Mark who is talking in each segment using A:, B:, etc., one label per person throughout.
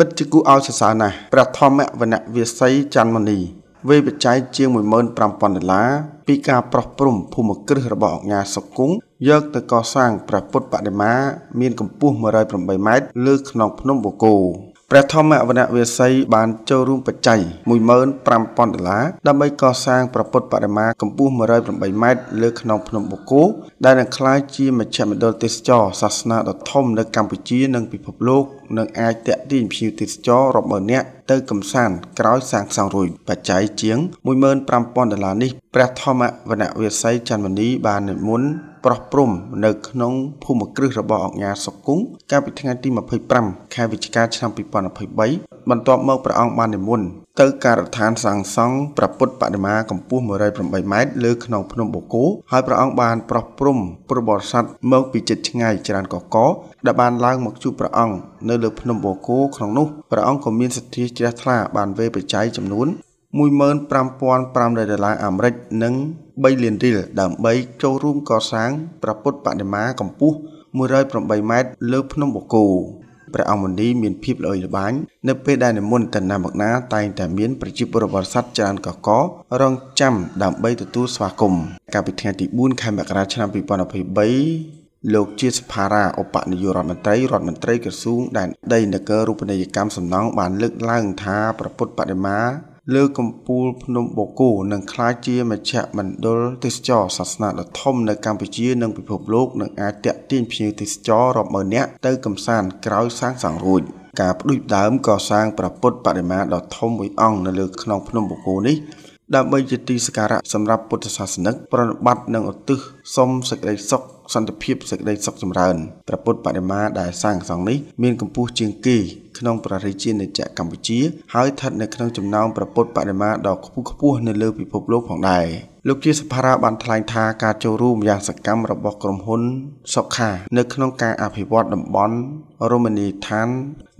A: ពិតជាគួរឲ្យសរសើរណាស់ព្រះធម្មវណ្ណវាសីច័ន្ទមនីវេបច្ច័យជាង15000ដុល្លារពីការប្រោះព្រំភូមិគ្រឹះរបស់អង្គការសុគង្គយកទៅកសាងព្រះពុទ្ធបដិមា មានកម្ពស់108ម៉ែត្រលើខ្នងភ្នំបូកូព្រះធម្មវណ្ណវាស័យបានចូលរួមបច្ច័យ15000ដុល្លារដើម្បីកសាងប្រពុតបរិមាកម្ពស់108ម៉ែត្រលើខ្នងភ្នំបូកគោដែលនឹងក្លាយជាមជ្ឈមណ្ឌលទេសចរសាសនាដ៏ធំនៅកម្ពុជានិងពិភពលោកនិងអាចទាក់ទាញភ្ញៀវទេសចររាប់ម៉ឺននាក់ទៅកំសាន្តក្រោយសាងសង់រួចបច្ច័យជាង15000ដុល្លារនេះព្រះធម្មវណ្ណវាស័យច័ន្ទមនី បាននិមន្តប្រោះព្រំនៅក្នុងភូមិគ្រឹះរបស់អង្គការសុគង្គកាលពីថ្ងៃទី25ខែវិច្ឆិកាឆ្នាំ2023បន្ទាប់មកព្រះអង្គបាននិមន្តទៅការដ្ឋានសាងសង់ព្រះពុទ្ធបដិមាកម្ពស់108ម៉ែត្រលើខ្នងភ្នំបូកគោហើយព្រះអង្គបានប្រោះព្រំព្រះបរិស័ទមកពីចិត្តឆ្ងាយច្រើនកកដែលបានឡើងមកជួបព្រះអង្គនៅលើភ្នំបូកគោក្នុងនោះព្រះអង្គក៏មានសទ្ធាជ្រះថ្លាបាន វេបច្ច័យចំនួន15,500ដុល្លារអាមេរិកនិង3លានរៀលដើម្បីចូលរួមកសាងព្រះពុទ្ធបដិមាកម្ពស់108ម៉ែត្រលើភ្នំបូកូព្រះអង្គមុនីមានភាពល្អិតល្បាញនៅ ពេលដែលនិមន្តទៅណាមកណាតែងតែមានប្រជាពលរដ្ឋស័ក្តិច្រើនកកករងចាំដើម្បីទទួលស្វាគមន៍កាលពីថ្ងៃទី4ខែមករាឆ្នាំ2023លោកជាសភារាឧបនាយករដ្ឋមន្ត្រីរដ្ឋមន្ត្រីក្រសួងដែនដីនគរូបនីយកម្មសំណង់បានលើកឡើងថាប្រពុតបដិមាលើកំពូលភ្នំបូកូនឹងក្លាយជាមជ្ឈមណ្ឌលទេសចរសាសនាដ៏ធំនៅកម្ពុជានិងពិភពលោកនឹងអាចទាក់ទាញភ្ញៀវទេសចររាប់ម៉ឺននាក់ទៅកំសាន្តក្រោយសាងសង់រួចការផ្ដួចដើមកសាងព្រះពុទ្ធបដិមាដ៏ធំមួយអង្គនៅលើខ្នងភ្នំបូកូនេះដើម្បីជាទីសក្ការៈសម្រាប់ពុទ្ធសាសនិក ប្រណិប័តនិងឧទ្ទិសសុំសេចក្តីសុខសន្តិភាពសេចក្តីសុខចម្រើនព្រះពុទ្ធបដិមាដែលសាងសង់នេះមានកម្ពស់ជាងគេក្នុងព្រះរាជាណាចក្រកម្ពុជាហើយស្ថិតនៅក្នុងចំណោមប្រពុតបដិមាដ៏ខ្ពស់ខ្ពស់នៅលើពិភពលោកផងដែរ។លោកជាសភារាបានថ្លែងថាការចូលរួមយ៉ាងសកម្មរបស់ក្រុមហ៊ុន សុខា នៅ ក្នុងការអភិវឌ្ឍតំបន់រមណីយដ្ឋាន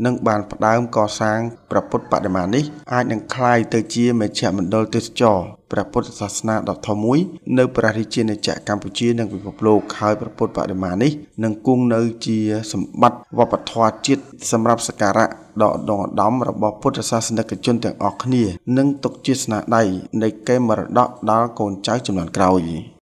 A: និងបានផ្ដើមកសាងព្រះពុទ្ធបដិមានេះអាចនឹងคล้ายទៅជាមជ្ឈមណ្ឌលទេសចរព្រះពុទ្ធសាសនាដ៏ធំមួយនៅព្រះរាជាណាចក្រកម្ពុជានិងពិភពលោកហើយព្រះពុទ្ធបដិមានេះនឹងគង់នៅជាសម្បត្តិវប្បធម៌ជាតិសម្រាប់សក្ការៈដកដងឧត្តមរបស់ពុទ្ធសាសនិកជនទាំងអស់គ្នានិងទុកជាស្នាដៃនៃកេរមរតកដល់កូនចៅចំនួនក្រោយ។